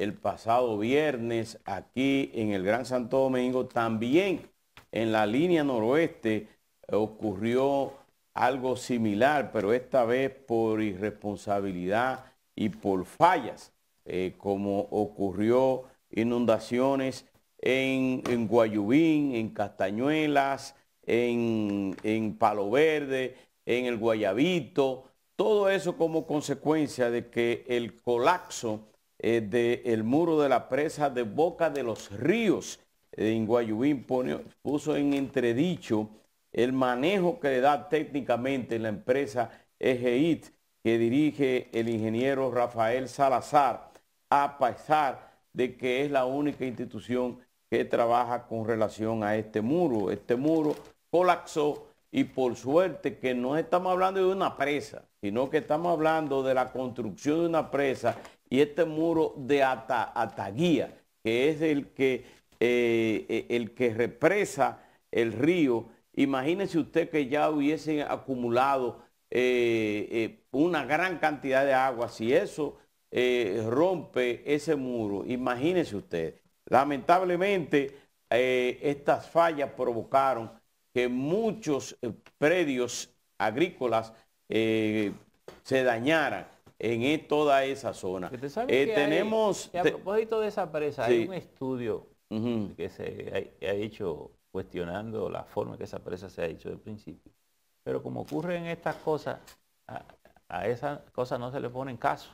el pasado viernes aquí en el Gran Santo Domingo. También en la línea noroeste ocurrió algo similar, pero esta vez por irresponsabilidad y por fallas, eh, como ocurrió inundaciones en, en, Guayubín, en Castañuelas, en, en Palo Verde, en el Guayabito, todo eso como consecuencia de que el colapso eh, del muro de la presa de Boca de los Ríos eh, en Guayubín puso en entredicho el manejo que le da técnicamente la empresa EGIT que dirige el ingeniero Rafael Salazar, a pesar de que es la única institución que trabaja con relación a este muro. Este muro colapsó y por suerte que no estamos hablando de una presa, sino que estamos hablando de la construcción de una presa y este muro de Ataguía, que es el que, eh, eh, el que represa el río. Imagínese usted que ya hubiesen acumulado eh, una gran cantidad de agua. Si eso rompe ese muro, imagínese usted. Lamentablemente, estas fallas provocaron que muchos eh, predios agrícolas eh, se dañaran en e, toda esa zona. Eh, tenemos... a propósito de esa presa, hay un estudio que se ha, hecho cuestionando la forma que esa presa se ha hecho de principio. Pero como ocurren estas cosas, a, a esas cosas no se le ponen caso.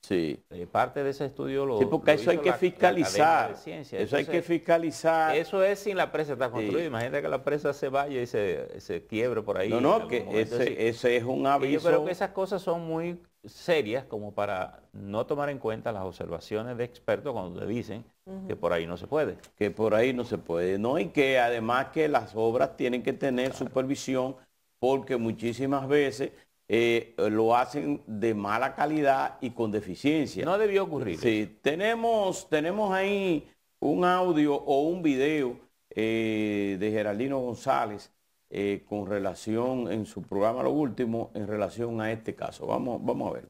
Sí. Eh, parte de ese estudio lo. Sí, porque eso hay que fiscalizar. Eso hay que fiscalizar. Eso es sin la presa está construida. Imagínate que la presa se vaya y se, quiebre por ahí. No, no, que ese, es un aviso. yo creo que esas cosas son muy serias como para no tomar en cuenta las observaciones de expertos cuando te dicen que por ahí no se puede. Que por ahí no se puede, ¿no? Y que además que las obras tienen que tener supervisión porque muchísimas veces eh, lo hacen de mala calidad y con deficiencia. No debió ocurrir. Sí, tenemos, tenemos ahí un audio o un video eh, de Geraldino González eh, con relación en su programa Lo Último, en relación a este caso. Vamos, vamos a ver.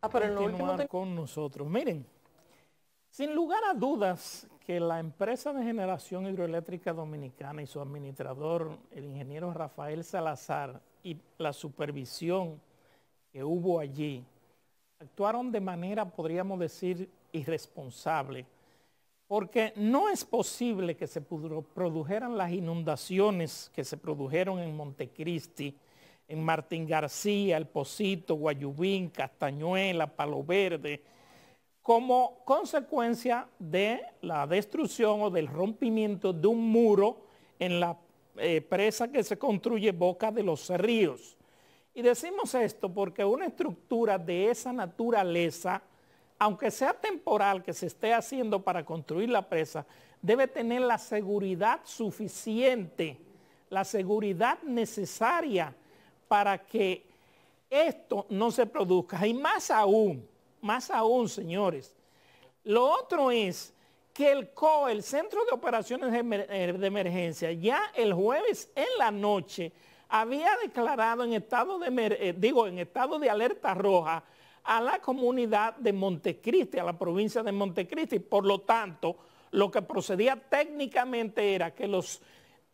Ah, pero con nosotros. Miren, sin lugar a dudas, que la empresa de generación hidroeléctrica dominicana y su administrador, el ingeniero Rafael Salazar, y la supervisión que hubo allí, actuaron de manera, podríamos decir, irresponsable, porque no es posible que se produjeran las inundaciones que se produjeron en Montecristi, en Martín García, El Pocito, Guayubín, Castañuela, Palo Verde, como consecuencia de la destrucción o del rompimiento de un muro en la eh, presa que se construye boca de los ríos. Y decimos esto porque una estructura de esa naturaleza, aunque sea temporal que se esté haciendo para construir la presa, debe tener la seguridad suficiente, la seguridad necesaria para que esto no se produzca. Y más aún, más aún, señores. Lo otro es que el co el Centro de Operaciones de eh, Emergencia, ya el jueves en la noche había declarado en estado de, eh, digo, en estado de alerta roja a la comunidad de Montecristi, a la provincia de Montecristi. Por lo tanto, lo que procedía técnicamente era que los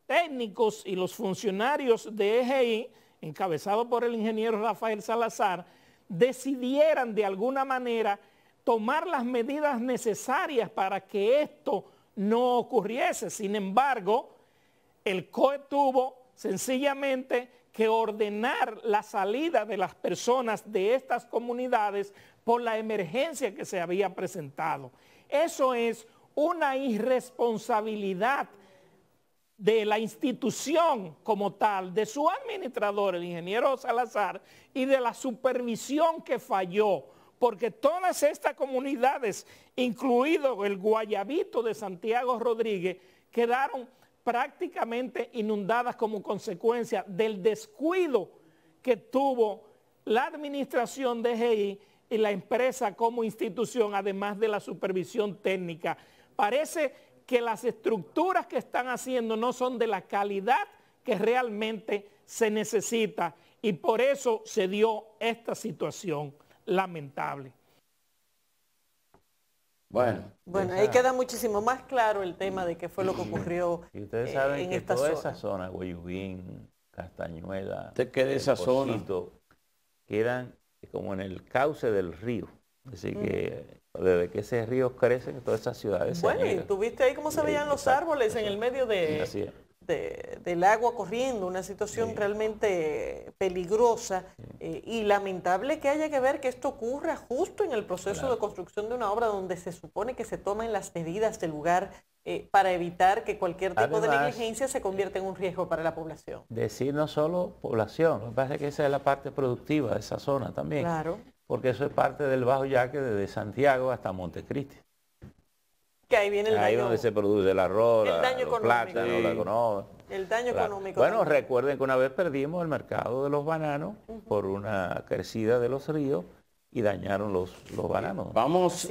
técnicos y los funcionarios de EGI, encabezados por el ingeniero Rafael Salazar, decidieran de alguna manera tomar las medidas necesarias para que esto no ocurriese. Sin embargo, el COE tuvo sencillamente que ordenar la salida de las personas de estas comunidades por la emergencia que se había presentado. Eso es una irresponsabilidad de la institución como tal, de su administrador, el ingeniero Salazar, y de la supervisión que falló, porque todas estas comunidades, incluido el Guayabito de Santiago Rodríguez, quedaron prácticamente inundadas como consecuencia del descuido que tuvo la administración de GI y la empresa como institución, además de la supervisión técnica. Parece que las estructuras que están haciendo no son de la calidad que realmente se necesita y por eso se dio esta situación lamentable. Bueno, bueno ahí queda muchísimo más claro el tema de qué fue lo que ocurrió. Y ustedes eh, saben que toda esa zona, Guayubín, Castañuela, que de esa zona, quedan como en el cauce del río. Así que desde que ese río crecen todas esas ciudades. Bueno, y tuviste ahí cómo se veían los árboles en el medio de, del agua corriendo, una situación realmente peligrosa eh, y lamentable que haya que ver que esto ocurra justo en el proceso de construcción de una obra donde se supone que se tomen las medidas del lugar eh, para evitar que cualquier tipo de negligencia se convierta en un riesgo para la población. Decir no solo población, me que esa es la parte productiva de esa zona también. Claro porque eso es parte del Bajo Yaque desde Santiago hasta Montecristi. Que ahí viene el daño. Ahí donde se produce el arroz, el daño la El daño económico. Bueno, recuerden que una vez perdimos el mercado de los bananos por una crecida de los ríos y dañaron los, los bananos. Vamos